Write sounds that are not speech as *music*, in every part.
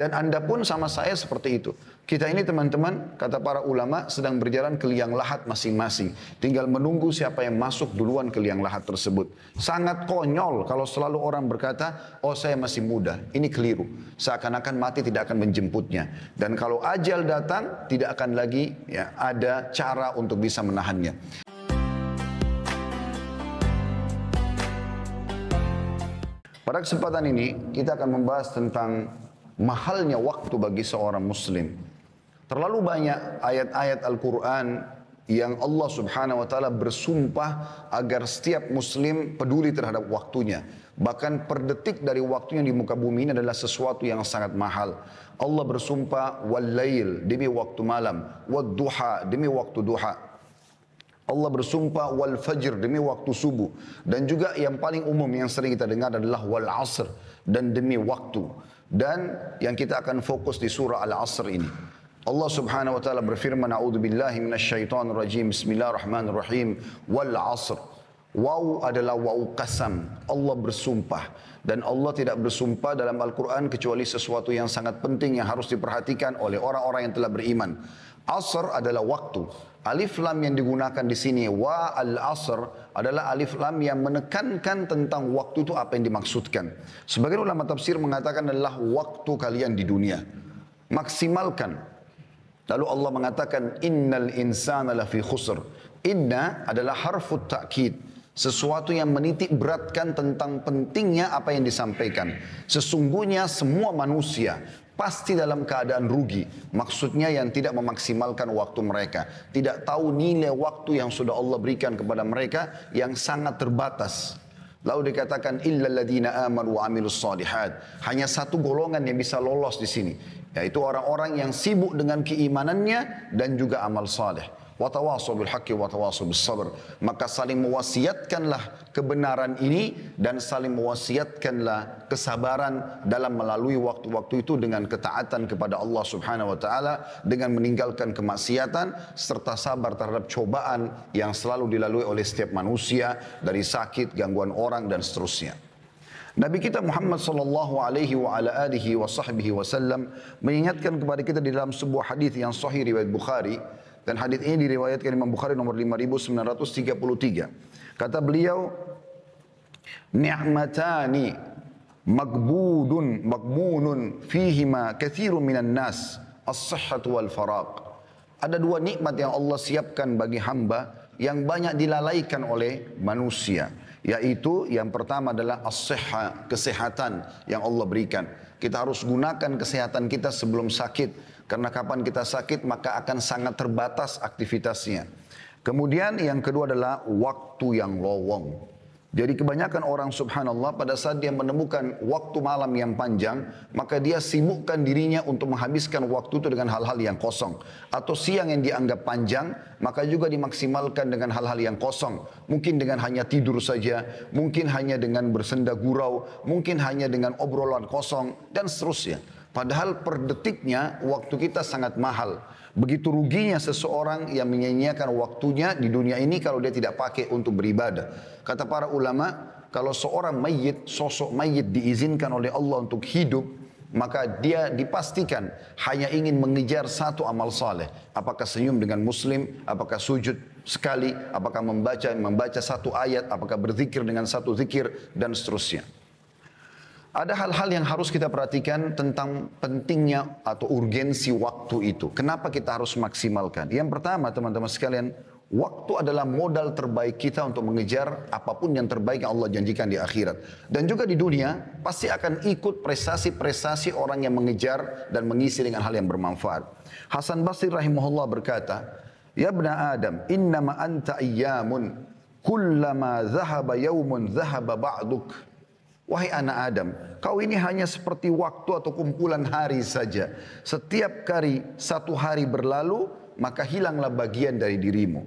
Dan Anda pun sama saya seperti itu. Kita ini teman-teman, kata para ulama, sedang berjalan ke liang lahat masing-masing. Tinggal menunggu siapa yang masuk duluan ke liang lahat tersebut. Sangat konyol kalau selalu orang berkata, oh saya masih muda. Ini keliru. Seakan-akan mati tidak akan menjemputnya. Dan kalau ajal datang, tidak akan lagi ya, ada cara untuk bisa menahannya. Pada kesempatan ini kita akan membahas tentang mahalnya waktu bagi seorang muslim. Terlalu banyak ayat-ayat Al-Quran yang Allah subhanahu wa ta'ala bersumpah agar setiap muslim peduli terhadap waktunya. Bahkan per detik dari waktunya di muka bumi ini adalah sesuatu yang sangat mahal. Allah bersumpah lail demi waktu malam, wad duha demi waktu duha, Allah bersumpah wal fajr demi waktu subuh dan juga yang paling umum yang sering kita dengar adalah wal asr dan demi waktu. Dan yang kita akan fokus di surah Al-Asr ini. Allah Subhanahu wa taala berfirman, "A'udzu billahi minasyaitonir rajim. Bismillahirrahmanirrahim. Wal 'asr." Waw adalah waw kasam. Allah bersumpah. Dan Allah tidak bersumpah dalam Al-Quran kecuali sesuatu yang sangat penting yang harus diperhatikan oleh orang-orang yang telah beriman. Asr adalah waktu. Alif lam yang digunakan di sini wa al asr adalah alif lam yang menekankan tentang waktu itu apa yang dimaksudkan. Sebagian ulama tafsir mengatakan adalah waktu kalian di dunia. Maksimalkan. Lalu Allah mengatakan innal insana lafi khusr. Inna adalah harfut ta'kid. Sesuatu yang menitik beratkan tentang pentingnya apa yang disampaikan. Sesungguhnya semua manusia pasti dalam keadaan rugi. Maksudnya yang tidak memaksimalkan waktu mereka, tidak tahu nilai waktu yang sudah Allah berikan kepada mereka yang sangat terbatas. Lalu dikatakan illalladzina amanu wa amilus salihat. Hanya satu golongan yang bisa lolos di sini, yaitu orang-orang yang sibuk dengan keimanannya dan juga amal saleh. Watawasu bil haqqi watawasu bis sabr. Maka saling mewasiatkanlah kebenaran ini dan saling mewasiatkanlah kesabaran dalam melalui waktu-waktu itu dengan ketaatan kepada Allah Subhanahu wa taala dengan meninggalkan kemaksiatan serta sabar terhadap cobaan yang selalu dilalui oleh setiap manusia dari sakit, gangguan orang dan seterusnya. Nabi kita Muhammad sallallahu alaihi wa ala alihi wa sahbihi wasallam mengingatkan kepada kita di dalam sebuah hadis yang sahih riwayat Bukhari dan hadis ini diriwayatkan Imam Bukhari nomor 5933. Kata beliau, ni'matani magbudun magmunun fihima katsirun minan nas as-sihhat wal faraq. Ada dua nikmat yang Allah siapkan bagi hamba yang banyak dilalaikan oleh manusia. Yaitu yang pertama adalah as-sihha, kesehatan yang Allah berikan. Kita harus gunakan kesehatan kita sebelum sakit karena kapan kita sakit maka akan sangat terbatas aktivitasnya. Kemudian yang kedua adalah waktu yang lowong. Jadi kebanyakan orang subhanallah pada saat dia menemukan waktu malam yang panjang, maka dia sibukkan dirinya untuk menghabiskan waktu itu dengan hal-hal yang kosong. Atau siang yang dianggap panjang, maka juga dimaksimalkan dengan hal-hal yang kosong. Mungkin dengan hanya tidur saja, mungkin hanya dengan bersenda gurau, mungkin hanya dengan obrolan kosong, dan seterusnya. Padahal per detiknya waktu kita sangat mahal. Begitu ruginya seseorang yang menyanyiakan waktunya di dunia ini kalau dia tidak pakai untuk beribadah. Kata para ulama, kalau seorang mayit, sosok mayit diizinkan oleh Allah untuk hidup, maka dia dipastikan hanya ingin mengejar satu amal saleh. Apakah senyum dengan muslim, apakah sujud sekali, apakah membaca membaca satu ayat, apakah berzikir dengan satu zikir dan seterusnya. Ada hal-hal yang harus kita perhatikan tentang pentingnya atau urgensi waktu itu. Kenapa kita harus maksimalkan? Yang pertama teman-teman sekalian, waktu adalah modal terbaik kita untuk mengejar apapun yang terbaik yang Allah janjikan di akhirat. Dan juga di dunia, pasti akan ikut prestasi-prestasi orang yang mengejar dan mengisi dengan hal yang bermanfaat. Hasan Basri rahimahullah berkata, Ya bna Adam, innama anta ayyamun, kullama zahaba yaumun zahaba ba'duk. Wahai anak Adam, kau ini hanya seperti waktu atau kumpulan hari saja. Setiap kali satu hari berlalu, maka hilanglah bagian dari dirimu.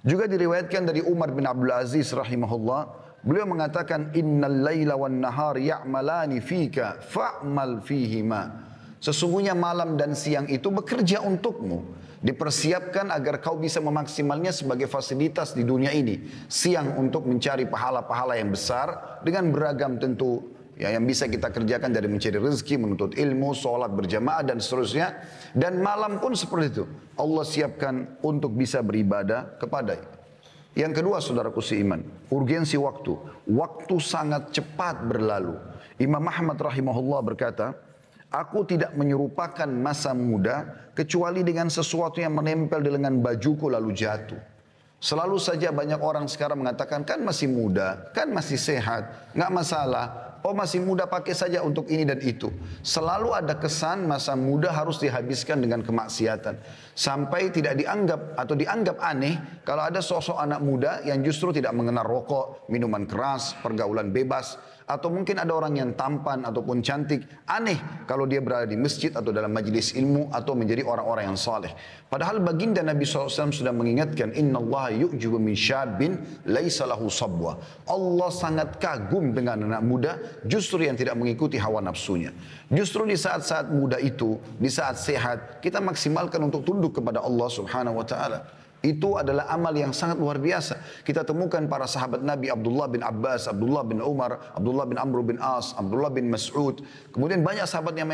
Juga diriwayatkan dari Umar bin Abdul Aziz rahimahullah, beliau mengatakan innal laila wan nahar ya'malani fika fa'mal fihima. Sesungguhnya malam dan siang itu bekerja untukmu. Dipersiapkan agar kau bisa memaksimalnya sebagai fasilitas di dunia ini. Siang untuk mencari pahala-pahala yang besar dengan beragam tentu ya, yang bisa kita kerjakan dari mencari rezeki, menuntut ilmu, sholat berjamaah dan seterusnya. Dan malam pun seperti itu. Allah siapkan untuk bisa beribadah kepada yang kedua saudaraku si iman, urgensi waktu. Waktu sangat cepat berlalu. Imam Ahmad rahimahullah berkata, Aku tidak menyerupakan masa muda kecuali dengan sesuatu yang menempel di lengan bajuku lalu jatuh. Selalu saja banyak orang sekarang mengatakan kan masih muda, kan masih sehat, nggak masalah. Oh masih muda pakai saja untuk ini dan itu. Selalu ada kesan masa muda harus dihabiskan dengan kemaksiatan. Sampai tidak dianggap atau dianggap aneh kalau ada sosok anak muda yang justru tidak mengenal rokok, minuman keras, pergaulan bebas atau mungkin ada orang yang tampan ataupun cantik, aneh kalau dia berada di masjid atau dalam majelis ilmu atau menjadi orang-orang yang saleh. Padahal baginda Nabi SAW sudah mengingatkan, Inna Allah yu'jubu min syabin laisa lahu sabwa. Allah sangat kagum dengan anak muda, justru yang tidak mengikuti hawa nafsunya. Justru di saat-saat muda itu, di saat sehat, kita maksimalkan untuk tunduk kepada Allah Subhanahu wa taala. Itu adalah amal yang sangat luar biasa. Kita temukan para sahabat Nabi Abdullah bin Abbas, Abdullah bin Umar, Abdullah bin Amr bin As, Abdullah bin Mas'ud. Kemudian banyak sahabat, yang,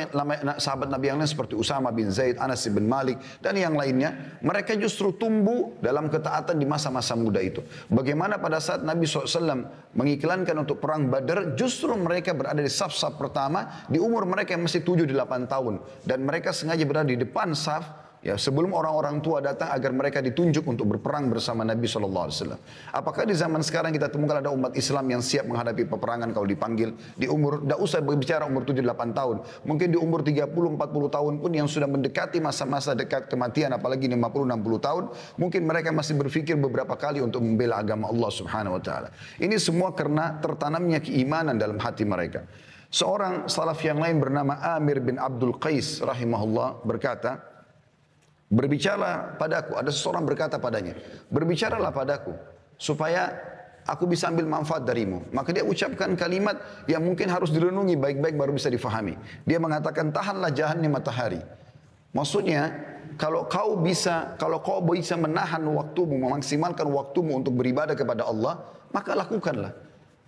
sahabat Nabi yang lain seperti Usama bin Zaid, Anas bin Malik, dan yang lainnya. Mereka justru tumbuh dalam ketaatan di masa-masa muda itu. Bagaimana pada saat Nabi SAW mengiklankan untuk perang badar, justru mereka berada di saf-saf pertama di umur mereka yang masih 7-8 tahun. Dan mereka sengaja berada di depan saf Ya, sebelum orang-orang tua datang agar mereka ditunjuk untuk berperang bersama Nabi Shallallahu Alaihi Wasallam. Apakah di zaman sekarang kita temukan ada umat Islam yang siap menghadapi peperangan kalau dipanggil di umur, tidak usah berbicara umur 7-8 tahun, mungkin di umur 30-40 tahun pun yang sudah mendekati masa-masa dekat kematian, apalagi 50-60 tahun, mungkin mereka masih berpikir beberapa kali untuk membela agama Allah Subhanahu Wa Taala. Ini semua karena tertanamnya keimanan dalam hati mereka. Seorang salaf yang lain bernama Amir bin Abdul Qais rahimahullah berkata, Berbicara padaku, ada seseorang berkata padanya, berbicaralah padaku, supaya aku bisa ambil manfaat darimu. Maka dia ucapkan kalimat yang mungkin harus direnungi baik-baik baru bisa difahami. Dia mengatakan, tahanlah jahannya matahari. Maksudnya, kalau kau bisa, kalau kau bisa menahan waktumu, memaksimalkan waktumu untuk beribadah kepada Allah, maka lakukanlah.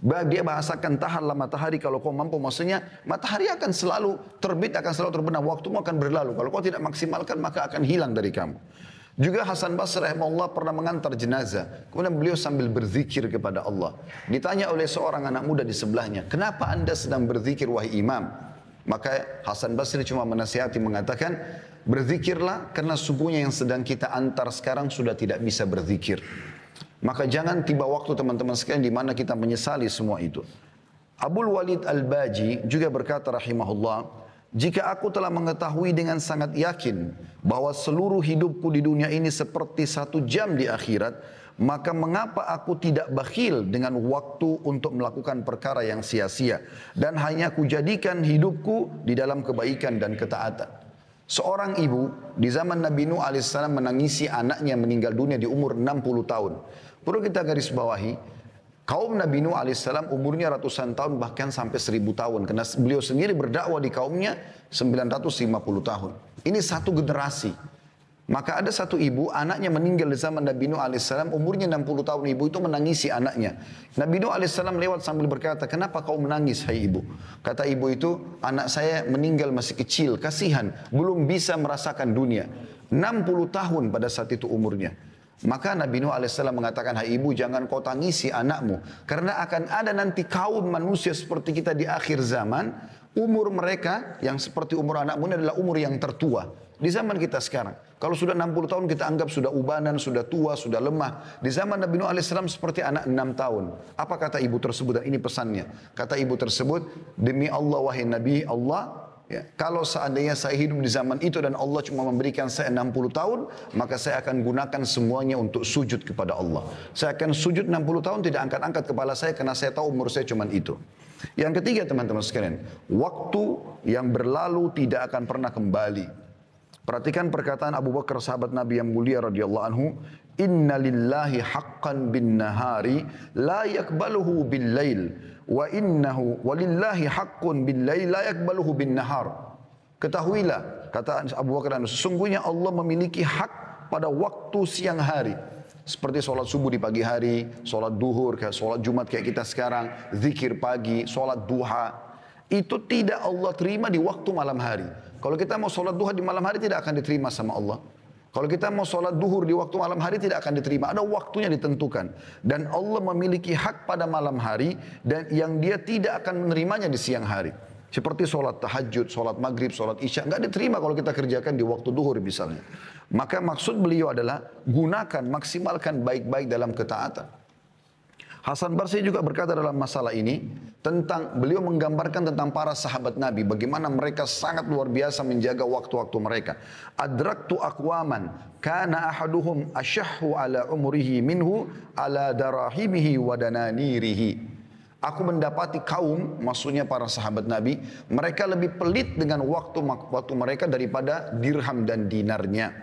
Dia bahasakan tahanlah matahari kalau kau mampu. Maksudnya matahari akan selalu terbit, akan selalu terbenam. Waktumu akan berlalu. Kalau kau tidak maksimalkan maka akan hilang dari kamu. Juga Hasan Basri rahimahullah pernah mengantar jenazah. Kemudian beliau sambil berzikir kepada Allah. Ditanya oleh seorang anak muda di sebelahnya, kenapa anda sedang berzikir wahai imam? Maka Hasan Basri cuma menasihati mengatakan, berzikirlah karena subuhnya yang sedang kita antar sekarang sudah tidak bisa berzikir. Maka jangan tiba waktu teman-teman sekalian di mana kita menyesali semua itu. Abul Walid Al-Baji juga berkata rahimahullah, jika aku telah mengetahui dengan sangat yakin bahwa seluruh hidupku di dunia ini seperti satu jam di akhirat, maka mengapa aku tidak bakhil dengan waktu untuk melakukan perkara yang sia-sia dan hanya kujadikan hidupku di dalam kebaikan dan ketaatan. Seorang ibu di zaman Nabi Nuh alaihissalam menangisi anaknya meninggal dunia di umur 60 tahun. Perlu kita garis bawahi, kaum Nabi Nuh alaihissalam umurnya ratusan tahun bahkan sampai seribu tahun. Karena beliau sendiri berdakwah di kaumnya 950 tahun. Ini satu generasi. Maka ada satu ibu, anaknya meninggal di zaman Nabi Nuh alaihissalam, umurnya 60 tahun ibu itu menangisi anaknya. Nabi Nuh alaihissalam lewat sambil berkata, kenapa kau menangis hai ibu? Kata ibu itu, anak saya meninggal masih kecil, kasihan, belum bisa merasakan dunia. 60 tahun pada saat itu umurnya. Maka Nabi Nuh AS mengatakan, Hai ibu jangan kau tangisi anakmu. Karena akan ada nanti kaum manusia seperti kita di akhir zaman. Umur mereka yang seperti umur anakmu ini adalah umur yang tertua. Di zaman kita sekarang. Kalau sudah 60 tahun kita anggap sudah ubanan, sudah tua, sudah lemah. Di zaman Nabi Nuh AS seperti anak 6 tahun. Apa kata ibu tersebut? Dan ini pesannya. Kata ibu tersebut, Demi Allah wahai Nabi, Allah Ya, kalau seandainya saya hidup di zaman itu dan Allah cuma memberikan saya 60 tahun, maka saya akan gunakan semuanya untuk sujud kepada Allah. Saya akan sujud 60 tahun tidak angkat-angkat kepala saya karena saya tahu umur saya cuma itu. Yang ketiga teman-teman sekalian, waktu yang berlalu tidak akan pernah kembali. Perhatikan perkataan Abu Bakar sahabat Nabi yang mulia radhiyallahu anhu, "Inna lillahi haqqan bin nahari la yakbaluhu bil lail." wa innahu walillahi haqqun billahi la yakbaluhu bin nahar. Ketahuilah, kata Abu Bakar, sesungguhnya Allah memiliki hak pada waktu siang hari. Seperti sholat subuh di pagi hari, sholat duhur, kayak sholat jumat kayak kita sekarang, zikir pagi, sholat duha. Itu tidak Allah terima di waktu malam hari. Kalau kita mau sholat duha di malam hari tidak akan diterima sama Allah. Kalau kita mau sholat duhur di waktu malam hari tidak akan diterima. Ada waktunya ditentukan. Dan Allah memiliki hak pada malam hari dan yang dia tidak akan menerimanya di siang hari. Seperti sholat tahajud, sholat maghrib, sholat isya. Nggak diterima kalau kita kerjakan di waktu duhur misalnya. Maka maksud beliau adalah gunakan, maksimalkan baik-baik dalam ketaatan. Hasan Basri juga berkata dalam masalah ini tentang beliau menggambarkan tentang para sahabat Nabi bagaimana mereka sangat luar biasa menjaga waktu-waktu mereka. Adraktu akwaman kana ahaduhum ashahhu ala umrihi minhu ala darahimihi wa dananirihi. Aku mendapati kaum, maksudnya para sahabat Nabi, mereka lebih pelit dengan waktu waktu mereka daripada dirham dan dinarnya.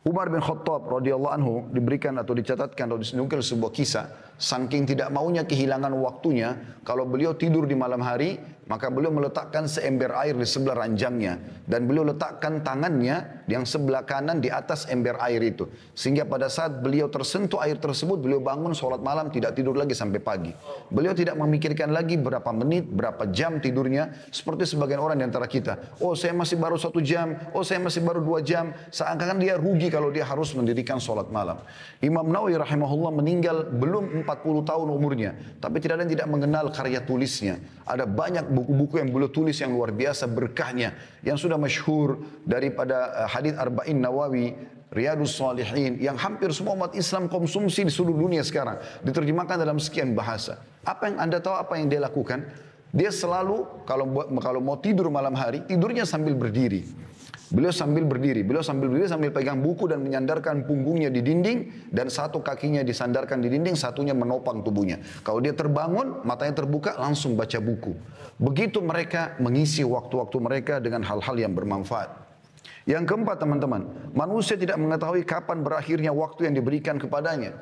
Umar bin Khattab radhiyallahu anhu diberikan atau dicatatkan atau disenungkil sebuah kisah Saking tidak maunya kehilangan waktunya, kalau beliau tidur di malam hari, maka beliau meletakkan seember air di sebelah ranjangnya. Dan beliau letakkan tangannya yang sebelah kanan di atas ember air itu. Sehingga pada saat beliau tersentuh air tersebut, beliau bangun sholat malam tidak tidur lagi sampai pagi. Beliau tidak memikirkan lagi berapa menit, berapa jam tidurnya. Seperti sebagian orang di antara kita. Oh saya masih baru satu jam, oh saya masih baru dua jam. Seakan-akan dia rugi kalau dia harus mendirikan sholat malam. Imam Nawawi rahimahullah meninggal belum 40 tahun umurnya. Tapi tidak ada yang tidak mengenal karya tulisnya. Ada banyak buku-buku yang beliau tulis yang luar biasa berkahnya yang sudah masyhur daripada eh, hadis Arba'in Nawawi Riyadus Salihin yang hampir semua umat Islam konsumsi di seluruh dunia sekarang diterjemahkan dalam sekian bahasa. Apa yang Anda tahu apa yang dia lakukan? Dia selalu kalau kalau mau tidur malam hari tidurnya sambil berdiri. Beliau sambil berdiri, beliau sambil berdiri sambil pegang buku dan menyandarkan punggungnya di dinding dan satu kakinya disandarkan di dinding, satunya menopang tubuhnya. Kalau dia terbangun, matanya terbuka, langsung baca buku. Begitu mereka mengisi waktu-waktu mereka dengan hal-hal yang bermanfaat. Yang keempat teman-teman, manusia tidak mengetahui kapan berakhirnya waktu yang diberikan kepadanya.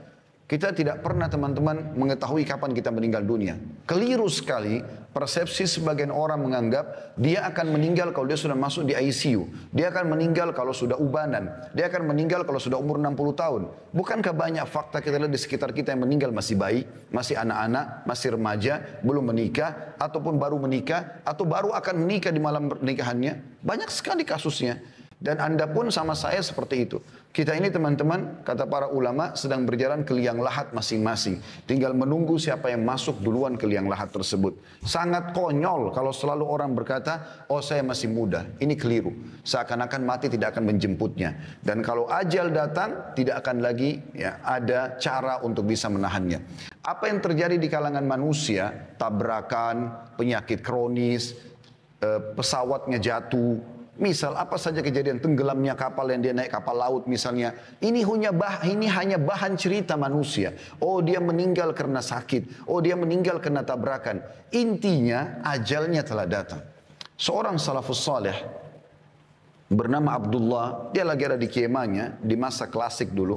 Kita tidak pernah teman-teman mengetahui kapan kita meninggal dunia. Keliru sekali persepsi sebagian orang menganggap dia akan meninggal kalau dia sudah masuk di ICU. Dia akan meninggal kalau sudah ubanan. Dia akan meninggal kalau sudah umur 60 tahun. Bukankah banyak fakta kita lihat di sekitar kita yang meninggal masih bayi, masih anak-anak, masih remaja, belum menikah, ataupun baru menikah, atau baru akan menikah di malam pernikahannya. Banyak sekali kasusnya. Dan Anda pun sama saya seperti itu. Kita ini teman-teman, kata para ulama, sedang berjalan ke liang lahat masing-masing. Tinggal menunggu siapa yang masuk duluan ke liang lahat tersebut. Sangat konyol kalau selalu orang berkata, oh saya masih muda. Ini keliru. Seakan-akan mati tidak akan menjemputnya. Dan kalau ajal datang, tidak akan lagi ya, ada cara untuk bisa menahannya. Apa yang terjadi di kalangan manusia, tabrakan, penyakit kronis, eh, pesawatnya jatuh, Misal apa saja kejadian tenggelamnya kapal yang dia naik kapal laut misalnya. Ini hanya bah ini hanya bahan cerita manusia. Oh dia meninggal karena sakit. Oh dia meninggal karena tabrakan. Intinya ajalnya telah datang. Seorang salafus saleh bernama Abdullah, dia lagi ada di kemahnya di masa klasik dulu.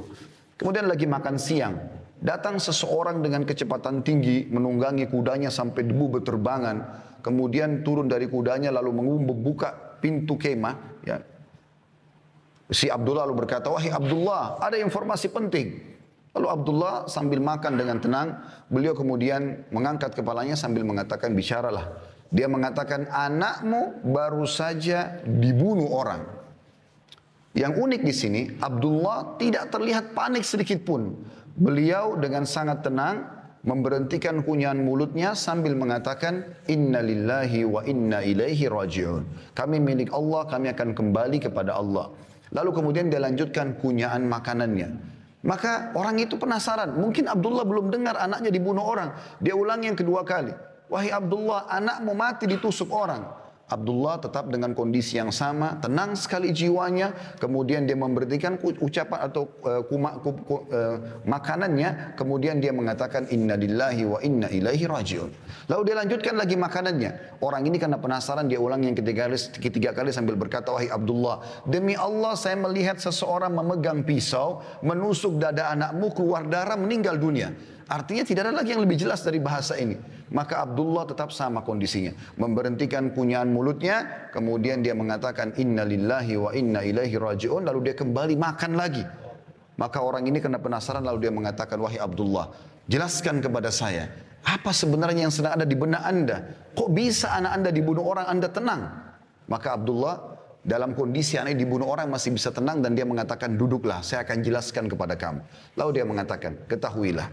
Kemudian lagi makan siang. Datang seseorang dengan kecepatan tinggi menunggangi kudanya sampai debu berterbangan. Kemudian turun dari kudanya lalu mengumumkan buka pintu kemah, ya. Si Abdullah lalu berkata, "Wahai Abdullah, ada informasi penting." Lalu Abdullah sambil makan dengan tenang, beliau kemudian mengangkat kepalanya sambil mengatakan, "Bicaralah." Dia mengatakan, "Anakmu baru saja dibunuh orang." Yang unik di sini, Abdullah tidak terlihat panik sedikit pun. Beliau dengan sangat tenang memberhentikan kunyahan mulutnya sambil mengatakan innalillahi wa inna ilaihi rajiun. Kami milik Allah, kami akan kembali kepada Allah. Lalu kemudian dia lanjutkan kunyahan makanannya. Maka orang itu penasaran, mungkin Abdullah belum dengar anaknya dibunuh orang. Dia ulang yang kedua kali. Wahai Abdullah, anakmu mati ditusuk orang. Abdullah tetap dengan kondisi yang sama, tenang sekali jiwanya, kemudian dia memberhentikan ucapan atau uh, kuma, ku, ku, uh, makanannya, kemudian dia mengatakan inna lillahi wa inna ilaihi rajiun. Lalu dia lanjutkan lagi makanannya. Orang ini karena penasaran dia ulang yang ketiga kali, ketiga kali sambil berkata, "Wahai Abdullah, demi Allah saya melihat seseorang memegang pisau, menusuk dada anakmu keluar darah meninggal dunia." Artinya tidak ada lagi yang lebih jelas dari bahasa ini. Maka Abdullah tetap sama kondisinya. Memberhentikan punyaan mulutnya. Kemudian dia mengatakan inna lillahi wa inna ilaihi raji'un. Lalu dia kembali makan lagi. Maka orang ini kena penasaran lalu dia mengatakan wahai Abdullah. Jelaskan kepada saya. Apa sebenarnya yang sedang ada di benak anda? Kok bisa anak anda dibunuh orang anda tenang? Maka Abdullah dalam kondisi aneh dibunuh orang masih bisa tenang dan dia mengatakan duduklah saya akan jelaskan kepada kamu. Lalu dia mengatakan ketahuilah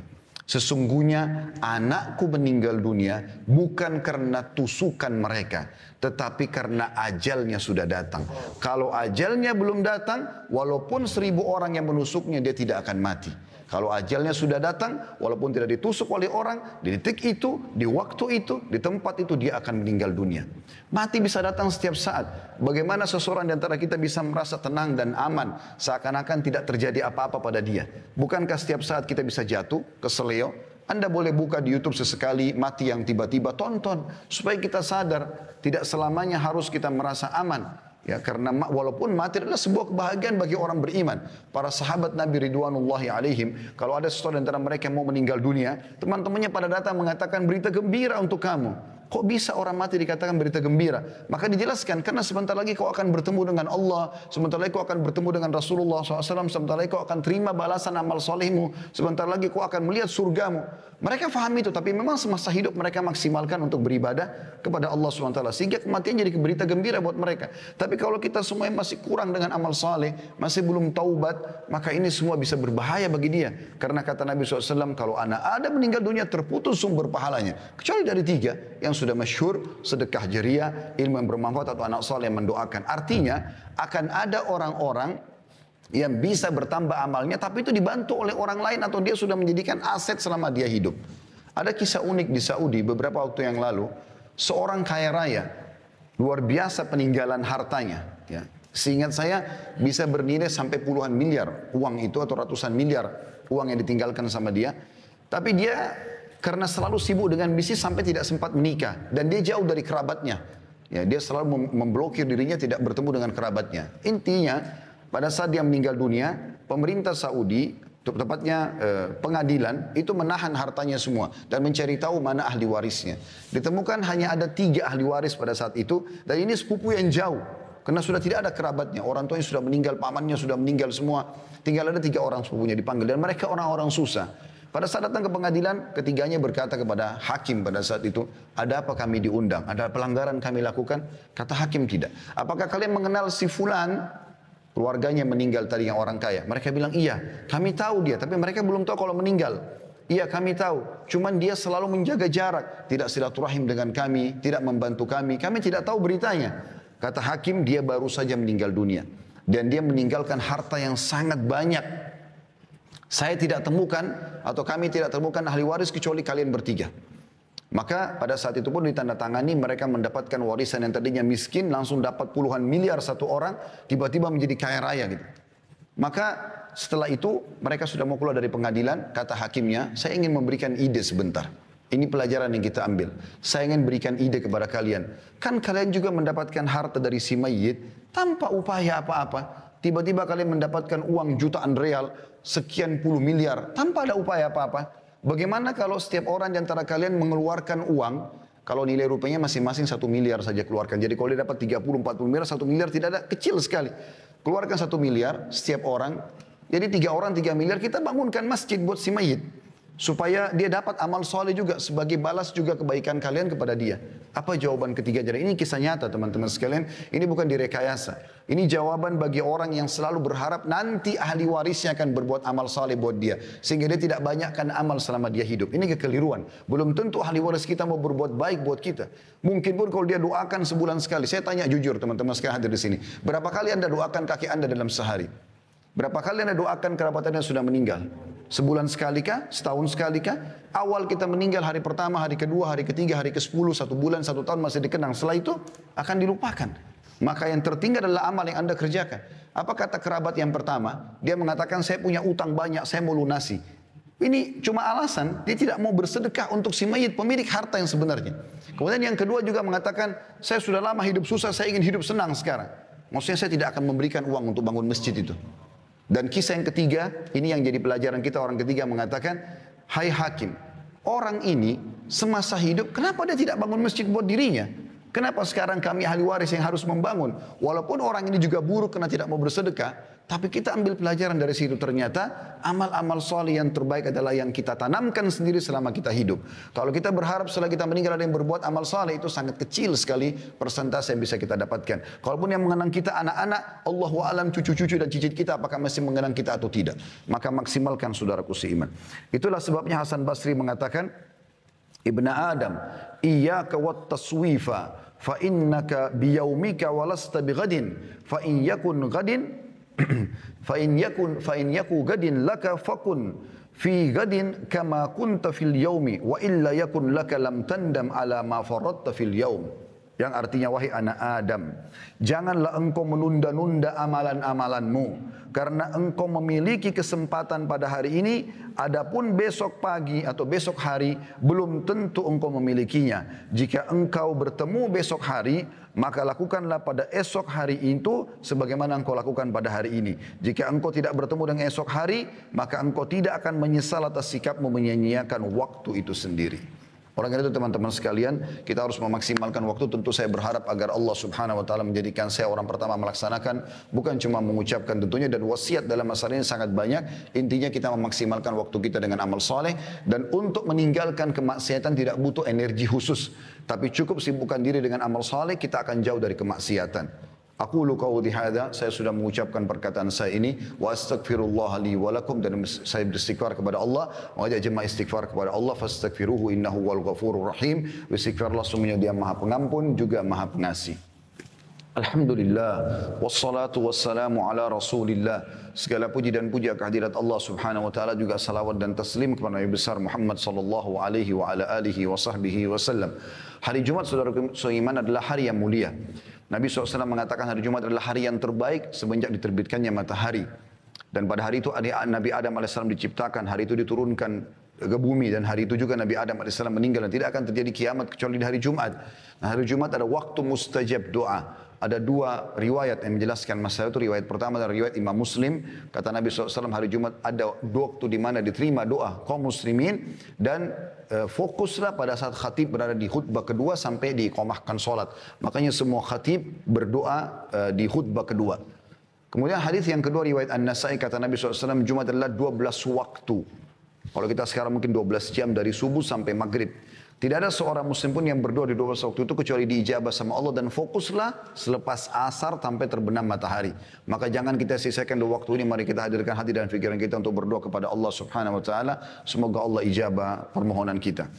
Sesungguhnya anakku meninggal dunia bukan karena tusukan mereka, tetapi karena ajalnya sudah datang. Kalau ajalnya belum datang, walaupun seribu orang yang menusuknya, dia tidak akan mati. Kalau ajalnya sudah datang, walaupun tidak ditusuk oleh orang, di detik itu, di waktu itu, di tempat itu dia akan meninggal dunia. Mati bisa datang setiap saat. Bagaimana seseorang di antara kita bisa merasa tenang dan aman seakan-akan tidak terjadi apa-apa pada dia? Bukankah setiap saat kita bisa jatuh, ke seleo? anda boleh buka di YouTube sesekali mati yang tiba-tiba tonton supaya kita sadar tidak selamanya harus kita merasa aman. Ya, karena walaupun mati adalah sebuah kebahagiaan bagi orang beriman. Para sahabat Nabi Ridwanullahi alaihim, kalau ada sesuatu antara mereka yang mau meninggal dunia, teman-temannya pada datang mengatakan berita gembira untuk kamu. Kok bisa orang mati dikatakan berita gembira? Maka dijelaskan, karena sebentar lagi kau akan bertemu dengan Allah, sebentar lagi kau akan bertemu dengan Rasulullah SAW, sebentar lagi kau akan terima balasan amal solehmu, sebentar lagi kau akan melihat surgamu. Mereka faham itu, tapi memang semasa hidup mereka maksimalkan untuk beribadah kepada Allah SWT. Sehingga kematian jadi berita gembira buat mereka. Tapi kalau kita semua masih kurang dengan amal soleh, masih belum taubat, maka ini semua bisa berbahaya bagi dia. Karena kata Nabi SAW, kalau anak ada meninggal dunia terputus sumber pahalanya. Kecuali dari tiga, yang sudah masyur sedekah jariah, ilmu yang bermanfaat atau anak soleh yang mendoakan. Artinya akan ada orang-orang yang bisa bertambah amalnya tapi itu dibantu oleh orang lain atau dia sudah menjadikan aset selama dia hidup. Ada kisah unik di Saudi beberapa waktu yang lalu, seorang kaya raya luar biasa peninggalan hartanya, ya. Seingat saya bisa bernilai sampai puluhan miliar uang itu atau ratusan miliar uang yang ditinggalkan sama dia. Tapi dia karena selalu sibuk dengan bisnis sampai tidak sempat menikah dan dia jauh dari kerabatnya. Ya, dia selalu memblokir dirinya tidak bertemu dengan kerabatnya. Intinya pada saat dia meninggal dunia, pemerintah Saudi tepatnya eh, pengadilan itu menahan hartanya semua dan mencari tahu mana ahli warisnya. Ditemukan hanya ada tiga ahli waris pada saat itu dan ini sepupu yang jauh karena sudah tidak ada kerabatnya, orang tuanya sudah meninggal, pamannya sudah meninggal semua, tinggal ada tiga orang sepupunya dipanggil dan mereka orang-orang susah. Pada saat datang ke pengadilan, ketiganya berkata kepada hakim pada saat itu, ada apa kami diundang? Ada pelanggaran kami lakukan? Kata hakim tidak. Apakah kalian mengenal si fulan? Keluarganya meninggal tadi yang orang kaya. Mereka bilang, iya kami tahu dia. Tapi mereka belum tahu kalau meninggal. Iya kami tahu, cuman dia selalu menjaga jarak, tidak silaturahim dengan kami, tidak membantu kami, kami tidak tahu beritanya. Kata hakim, dia baru saja meninggal dunia. Dan dia meninggalkan harta yang sangat banyak. Saya tidak temukan atau kami tidak temukan ahli waris kecuali kalian bertiga. Maka pada saat itu pun ditandatangani mereka mendapatkan warisan yang tadinya miskin langsung dapat puluhan miliar satu orang tiba-tiba menjadi kaya raya gitu. Maka setelah itu mereka sudah mau keluar dari pengadilan kata hakimnya saya ingin memberikan ide sebentar. Ini pelajaran yang kita ambil. Saya ingin berikan ide kepada kalian. Kan kalian juga mendapatkan harta dari si mayit tanpa upaya apa-apa. Tiba-tiba kalian mendapatkan uang jutaan real, sekian puluh miliar tanpa ada upaya apa-apa. Bagaimana kalau setiap orang di antara kalian mengeluarkan uang, kalau nilai rupanya masing-masing satu miliar saja keluarkan. Jadi kalau dia dapat 30, 40 miliar, satu miliar tidak ada, kecil sekali. Keluarkan satu miliar setiap orang, jadi tiga orang tiga miliar, kita bangunkan masjid buat si mayit. Supaya dia dapat amal soleh juga sebagai balas juga kebaikan kalian kepada dia. Apa jawaban ketiga jadi ini kisah nyata teman-teman sekalian. Ini bukan direkayasa. Ini jawaban bagi orang yang selalu berharap nanti ahli warisnya akan berbuat amal saleh buat dia sehingga dia tidak banyakkan amal selama dia hidup. Ini kekeliruan. Belum tentu ahli waris kita mau berbuat baik buat kita. Mungkin pun kalau dia doakan sebulan sekali. Saya tanya jujur teman-teman sekalian hadir di sini. Berapa kali Anda doakan kaki Anda dalam sehari? Berapa kali Anda doakan kerabat Anda sudah meninggal? Sebulan sekali kah? Setahun sekali kah? Awal kita meninggal hari pertama, hari kedua, hari ketiga, hari ke sepuluh, satu bulan, satu tahun masih dikenang. Setelah itu akan dilupakan. Maka yang tertinggal adalah amal yang anda kerjakan. Apa kata kerabat yang pertama? Dia mengatakan saya punya utang banyak, saya mau lunasi. Ini cuma alasan dia tidak mau bersedekah untuk si mayit pemilik harta yang sebenarnya. Kemudian yang kedua juga mengatakan, saya sudah lama hidup susah, saya ingin hidup senang sekarang. Maksudnya saya tidak akan memberikan uang untuk bangun masjid itu. Dan kisah yang ketiga, ini yang jadi pelajaran kita orang ketiga mengatakan, Hai hakim, orang ini semasa hidup kenapa dia tidak bangun masjid buat dirinya? Kenapa sekarang kami ahli waris yang harus membangun? Walaupun orang ini juga buruk karena tidak mau bersedekah, tapi kita ambil pelajaran dari situ ternyata amal-amal soleh yang terbaik adalah yang kita tanamkan sendiri selama kita hidup. Kalau kita berharap setelah kita meninggal ada yang berbuat amal soleh itu sangat kecil sekali persentase yang bisa kita dapatkan. Kalaupun yang mengenang kita anak-anak, Allah wa alam cucu-cucu dan cicit kita apakah masih mengenang kita atau tidak. Maka maksimalkan saudaraku iman. Itulah sebabnya Hasan Basri mengatakan, ibn Adam, iyyaka wat taswifa fa innaka biyaumika walasta bighadin fa in yakun ghadin *clears throat* fa in yakun fa in yaku gadin laka fakun fi gadin kama kunta fil yaumi wa illa yakun laka lam tandam ala ma faradta fil yaum yang artinya wahai anak Adam janganlah engkau menunda-nunda amalan-amalanmu karena engkau memiliki kesempatan pada hari ini adapun besok pagi atau besok hari belum tentu engkau memilikinya jika engkau bertemu besok hari maka lakukanlah pada esok hari itu sebagaimana engkau lakukan pada hari ini. Jika engkau tidak bertemu dengan esok hari, maka engkau tidak akan menyesal atas sikapmu menyanyiakan waktu itu sendiri. Orang itu teman-teman sekalian, kita harus memaksimalkan waktu. Tentu saya berharap agar Allah Subhanahu wa taala menjadikan saya orang pertama melaksanakan bukan cuma mengucapkan tentunya dan wasiat dalam masalah ini sangat banyak. Intinya kita memaksimalkan waktu kita dengan amal soleh dan untuk meninggalkan kemaksiatan tidak butuh energi khusus. Tapi cukup sibukkan diri dengan amal saleh, kita akan jauh dari kemaksiatan. Aku lukau dihada saya sudah mengucapkan perkataan saya ini wa astagfirullah li walakum. dan saya beristighfar kepada Allah mengajak jemaah istighfar kepada Allah astagfiruhu innahu wal ghafurur rahim istighfarlah semuanya dia Maha Pengampun juga Maha Pengasih Alhamdulillah wassalatu wassalamu ala Rasulillah segala puji dan puja kehadirat Allah Subhanahu wa taala juga salawat dan taslim kepada Nabi besar Muhammad sallallahu alaihi wa ala alihi wa sahbihi sallam Hari Jumat saudara seiman adalah hari yang mulia. Nabi SAW mengatakan hari Jumat adalah hari yang terbaik semenjak diterbitkannya matahari. Dan pada hari itu Nabi Adam AS diciptakan, hari itu diturunkan ke bumi dan hari itu juga Nabi Adam AS meninggal dan tidak akan terjadi kiamat kecuali di hari Jumat. Nah, hari Jumat adalah waktu mustajab doa. ada dua riwayat yang menjelaskan masalah itu. Riwayat pertama adalah riwayat Imam Muslim. Kata Nabi SAW hari Jumat ada dua waktu di mana diterima doa kaum muslimin. Dan e, fokuslah pada saat khatib berada di khutbah kedua sampai diikomahkan sholat. Makanya semua khatib berdoa e, di khutbah kedua. Kemudian hadis yang kedua riwayat An-Nasai kata Nabi SAW Jumat adalah 12 waktu. Kalau kita sekarang mungkin 12 jam dari subuh sampai maghrib. Tidak ada seorang muslim pun yang berdoa di dua waktu itu kecuali diijabah sama Allah dan fokuslah selepas asar sampai terbenam matahari. Maka jangan kita sisakan dua waktu ini, mari kita hadirkan hati dan pikiran kita untuk berdoa kepada Allah subhanahu wa ta'ala. Semoga Allah ijabah permohonan kita.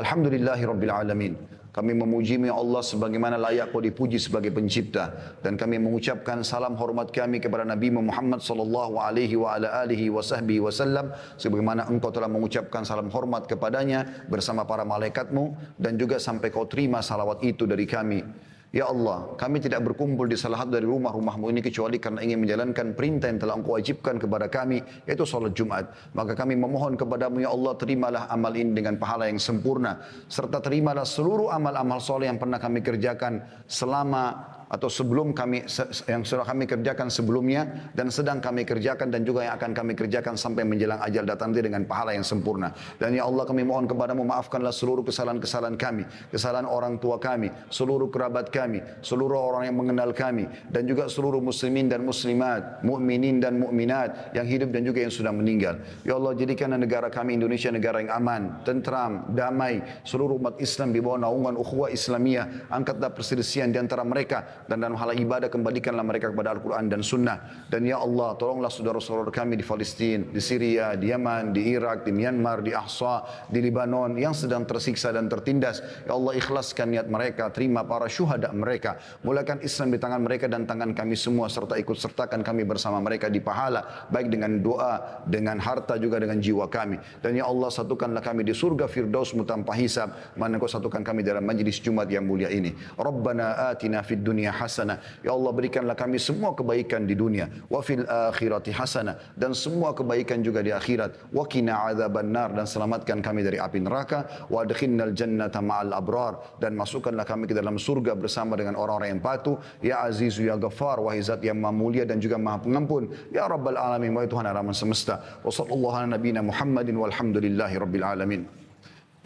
Alhamdulillahi Rabbil Alamin. Kami memujimu ya Allah sebagaimana layak kau dipuji sebagai pencipta. Dan kami mengucapkan salam hormat kami kepada Nabi Muhammad sallallahu alaihi wa ala alihi wa sahbihi wasallam. Sebagaimana engkau telah mengucapkan salam hormat kepadanya bersama para malaikatmu. Dan juga sampai kau terima salawat itu dari kami. Ya Allah, kami tidak berkumpul di salah satu dari rumah-rumahmu ini kecuali karena ingin menjalankan perintah yang telah engkau wajibkan kepada kami, yaitu solat Jumat. Maka kami memohon kepadamu, Ya Allah, terimalah amal ini dengan pahala yang sempurna. Serta terimalah seluruh amal-amal soleh yang pernah kami kerjakan selama atau sebelum kami yang sudah kami kerjakan sebelumnya dan sedang kami kerjakan dan juga yang akan kami kerjakan sampai menjelang ajal datang nanti dengan pahala yang sempurna. Dan ya Allah kami mohon kepadamu maafkanlah seluruh kesalahan-kesalahan kami, kesalahan orang tua kami, seluruh kerabat kami, seluruh orang yang mengenal kami dan juga seluruh muslimin dan muslimat, mukminin dan mukminat yang hidup dan juga yang sudah meninggal. Ya Allah jadikanlah negara kami Indonesia negara yang aman, tentram, damai, seluruh umat Islam di bawah naungan ukhuwah Islamiyah, angkatlah perselisihan di antara mereka dan dalam hal ibadah kembalikanlah mereka kepada Al-Quran dan Sunnah. Dan ya Allah, tolonglah saudara-saudara kami di Palestin, di Syria, di Yaman, di Irak, di Myanmar, di Ahsa, di Lebanon yang sedang tersiksa dan tertindas. Ya Allah, ikhlaskan niat mereka, terima para syuhada mereka. Mulakan Islam di tangan mereka dan tangan kami semua serta ikut sertakan kami bersama mereka di pahala, baik dengan doa, dengan harta juga dengan jiwa kami. Dan ya Allah, satukanlah kami di surga Fir'daus tanpa hisab. Mana kau satukan kami dalam majlis Jumat yang mulia ini. Rabbana atina fid dunya dunia hasana. Ya Allah berikanlah kami semua kebaikan di dunia. Wa fil akhirati hasana. Dan semua kebaikan juga di akhirat. Wa kina azaban nar. Dan selamatkan kami dari api neraka. Wa adkhinnal jannata ma'al abrar. Dan masukkanlah kami ke dalam surga bersama dengan orang-orang yang patuh. Ya Azizu ya ghafar. Wahai zat yang maha mulia dan juga maha pengampun. Ya Rabbal Alamin. Wahai Tuhan alam semesta. Wa sallallahu ala nabina Muhammadin walhamdulillahi rabbil alamin.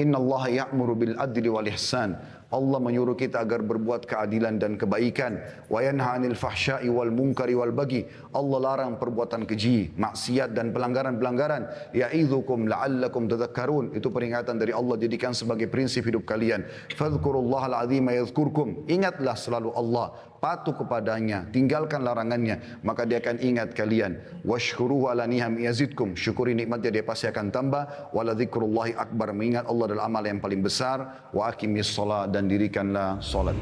Inna Allah ya'muru bil adli wal ihsan Allah menyuruh kita agar berbuat keadilan dan kebaikan. Wa yanha fahsya'i wal munkari wal bagi. Allah larang perbuatan keji, maksiat dan pelanggaran-pelanggaran. Ya'idzukum la'allakum tadhakkarun. Itu peringatan dari Allah jadikan sebagai prinsip hidup kalian. Fadhkurullahal 'azima yadhkurkum. Ingatlah selalu Allah, patuh kepadanya, tinggalkan larangannya, maka dia akan ingat kalian. Washkuruhu 'ala niham yazidkum. Syukuri nikmatnya dia pasti akan tambah. Wa akbar. Mengingat Allah dalam amal yang paling besar. Wa aqimis shalah dan dan dirikanlah solat.